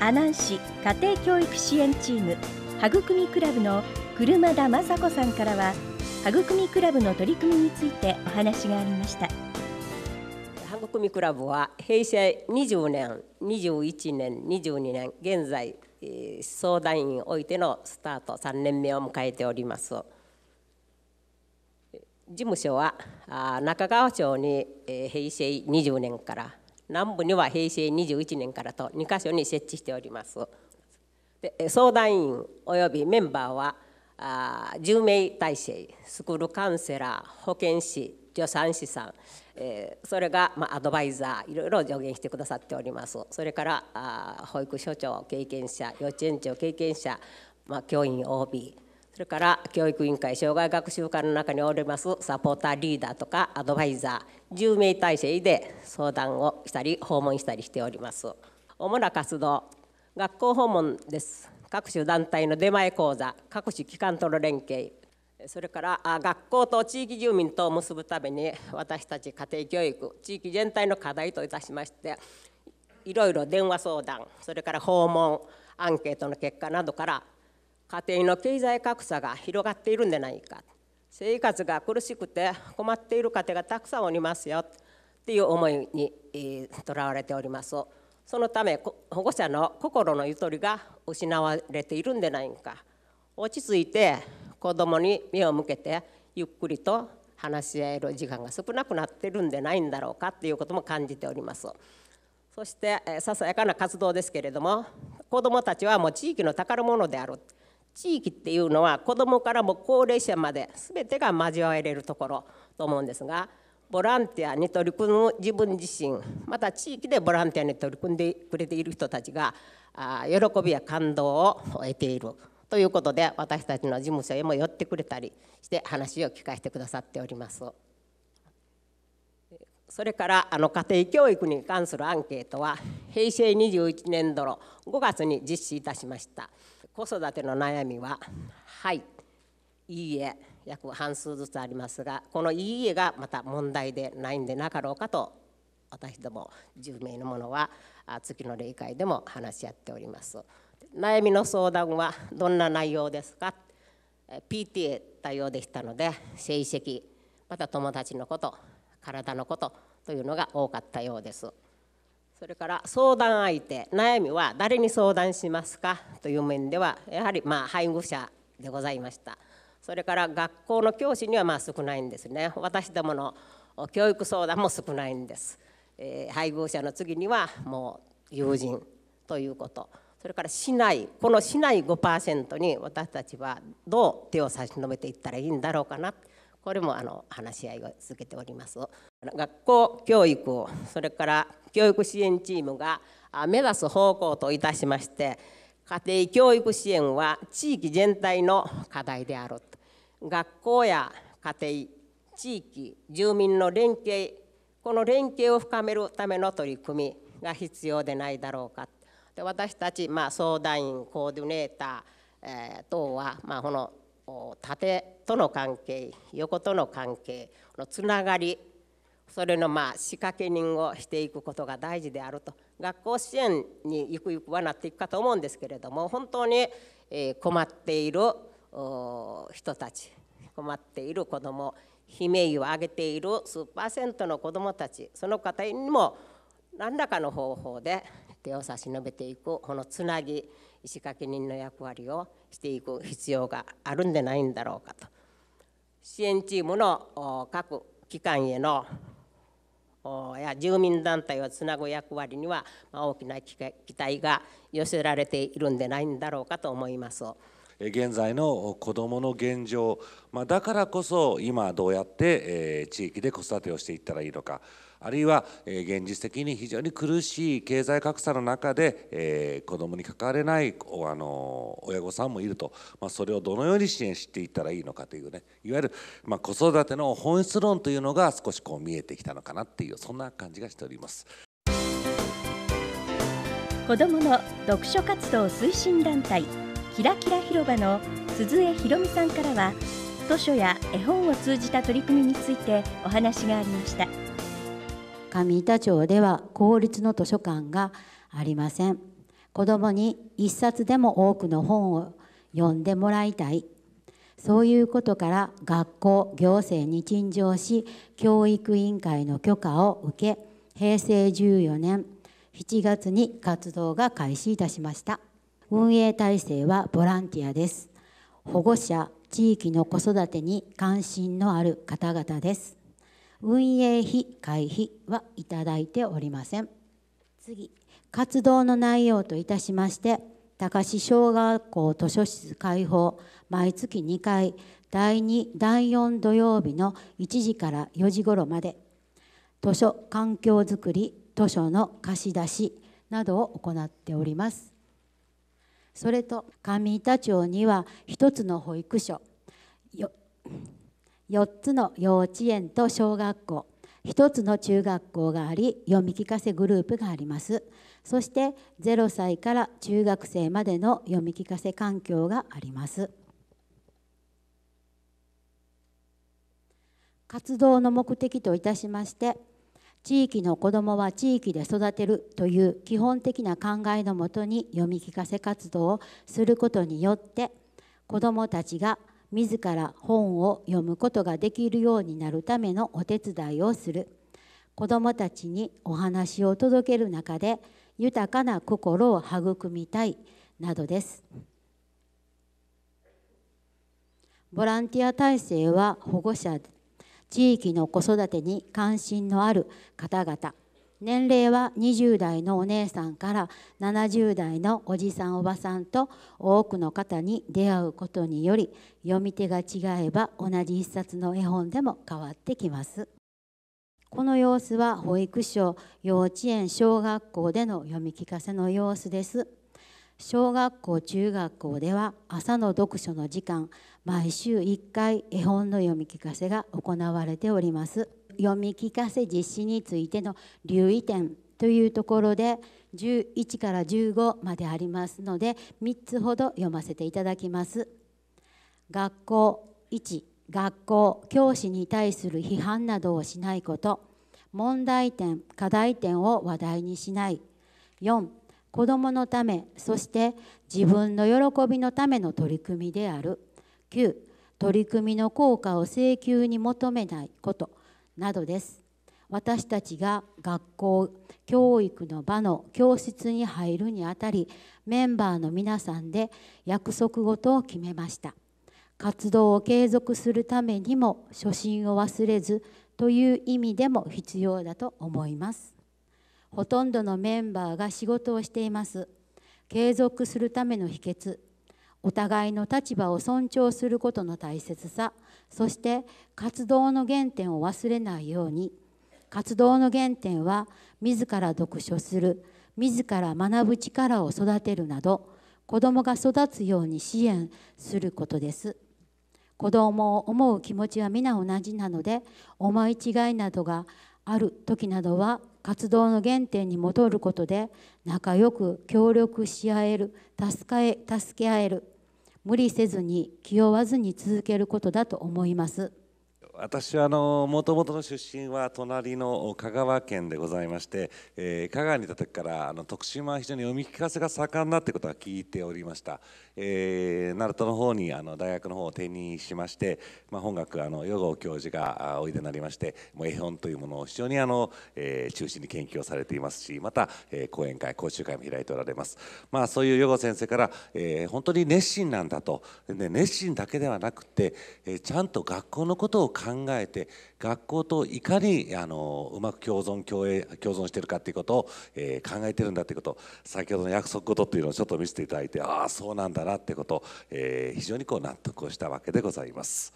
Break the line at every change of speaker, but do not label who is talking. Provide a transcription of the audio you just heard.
阿南市家庭教育支援チームはぐくみクラブの車田雅子さんからははぐくみクラブの
取り組みについてお話がありましたはぐくみクラブは平成20年21年22年現在相談員おいてのスタート3年目を迎えております事務所は中川町に平成20年から南部には平成21年からと2か所に設置しております。で相談員及びメンバーはあ10名体制スクールカウンセラー保健師助産師さん、えー、それが、まあ、アドバイザーいろいろ助言してくださっておりますそれからあ保育所長経験者幼稚園長経験者、まあ、教員 OB それから教育委員会障害学習課の中におりますサポーターリーダーとかアドバイザー10名体制で相談をしたり訪問したりしております主な活動学校訪問です各種団体の出前講座各種機関との連携それから学校と地域住民とを結ぶために私たち家庭教育地域全体の課題といたしましていろいろ電話相談それから訪問アンケートの結果などから家庭の経済格差が広がっているんじゃないか生活が苦しくて困っている家庭がたくさんおりますよっていう思いにとらわれておりますそのため保護者の心のゆとりが失われているんでないか落ち着いて子どもに目を向けてゆっくりと話し合える時間が少なくなってるんでないんだろうかっていうことも感じておりますそしてささやかな活動ですけれども子どもたちはもう地域の宝物である地域っていうのは子どもからも高齢者まで全てが交われるところと思うんですがボランティアに取り組む自分自身また地域でボランティアに取り組んでくれている人たちが喜びや感動を得ているということで私たちの事務所へも寄ってくれたりして話を聞かせてくださっております。それからあの家庭教育に関するアンケートは平成21年度の5月に実施いたしました。子育ての悩みは「はい」「いいえ」約半数ずつありますがこの「いいえ」がまた問題でないんでなかろうかと私ども10名のものは月の例会でも話し合っております。悩みの相談はどんな内容ですか PTA 対応でしたので成績また友達のこと体のことというのが多かったようです。それから相談相手悩みは誰に相談しますかという面ではやはりまあ配偶者でございましたそれから学校の教師にはまあ少ないんですね私どもの教育相談も少ないんです、えー、配偶者の次にはもう友人ということそれから市内この市内5%に私たちはどう手を差し伸べていったらいいんだろうかなこれもあの話し合いを続けております学校教育それから教育支援チームが目指す方向といたしまして家庭教育支援は地域全体の課題である学校や家庭地域住民の連携この連携を深めるための取り組みが必要でないだろうかで私たち、まあ、相談員コーディネーター、えー、等は、まあ、この縦との関係横との関係のつながりそれのまあ仕掛け人をしていくことが大事であると学校支援にゆくゆくはなっていくかと思うんですけれども本当に困っている人たち困っている子ども悲鳴を上げている数パーセントの子どもたちその方にも何らかの方法で手を差し伸べていくこのつなぎ仕掛け人の役割をしていく必要があるんでないんだろうかと支援チームの各機関へのや住民団体をつなぐ役割には大きな期待が寄せられているんでないんだろうかと思います。
現在の子どもの現状、まあ、だからこそ今どうやって、え地域で子育てをしていったらいいのかあるいは、え現実的に非常に苦しい経済格差の中で、え子どもに関われないあの親御さんもいると、まあ、それをどのように支援していったらいいのかというねいわゆる、まあ、子育ての本質論というのが少しこう見えてきたのかなっていうそんな感じがしております。
子どもの読書活動推進団体キラキラ広場の鈴江ひろみさんからは図書や絵本を通じた取り組みについてお話がありました上板町では公立の図書館がありません子どもに一冊でも多くの本を読んでもらいたいそういうことから学校行政に陳情し教育委員会の許可を受け平成14年7月に活動が開始いたしました運営体制はボランティアです保護者地域の子育てに関心のある方々です運営費会費はいただいておりません次活動の内容といたしまして高志小学校図書室開放毎月2回第2第4土曜日の1時から4時頃まで図書環境づくり図書の貸し出しなどを行っておりますそれと上板町には1つの保育所4つの幼稚園と小学校1つの中学校があり読み聞かせグループがありますそして0歳から中学生までの読み聞かせ環境があります活動の目的といたしまして地域の子どもは地域で育てるという基本的な考えのもとに読み聞かせ活動をすることによって子どもたちが自ら本を読むことができるようになるためのお手伝いをする子どもたちにお話を届ける中で豊かな心を育みたいなどですボランティア体制は保護者地域の子育てに関心のある方々年齢は20代のお姉さんから70代のおじさんおばさんと多くの方に出会うことにより読み手が違えば同じ一冊の絵本でも変わってきます。この様子は保育所幼稚園小学校での読み聞かせの様子です。小学校中学校では朝の読書の時間毎週1回絵本の読み聞かせが行われております読み聞かせ実施についての留意点というところで11から15までありますので3つほど読ませていただきます学校1学校教師に対する批判などをしないこと問題点課題点を話題にしない4子供のためそして自分の喜びのための取り組みである9取り組みの効果を請求に求めないことなどです私たちが学校教育の場の教室に入るにあたりメンバーの皆さんで約束事を決めました活動を継続するためにも初心を忘れずという意味でも必要だと思いますほとんどのメンバーが仕事をしています継続するための秘訣お互いの立場を尊重することの大切さそして活動の原点を忘れないように活動の原点は自ら読書する自ら学ぶ力を育てるなど子どもが育つように支援することです子どもを思う気持ちは皆同じなので思い違いなどがある時などは活動の原点に戻ることで仲良く協力し合える助け助け合える無理せずに気負わずに続けることだと思います
私はもともとの出身は隣の香川県でございまして、えー、香川にいた時からあの徳島は非常に読み聞かせが盛んなってことは聞いておりました、えー、鳴門の方にあの大学の方を転任しまして、まあ、本学あの与郷教授がおいでになりましてもう絵本というものを非常にあの、えー、中心に研究をされていますしまた、えー、講演会講習会も開いておられます、まあ、そういう余郷先生から、えー、本当に熱心なんだと、ね、熱心だけではなくて、えー、ちゃんと学校のことを考考えて学校といかにあのうまく共存共栄共存してるかっていうことを、えー、考えてるんだっていうこと先ほどの約束事っていうのをちょっと見せていただいてああそうなんだなってこと、えー、非常にこう納得をしたわけでございます。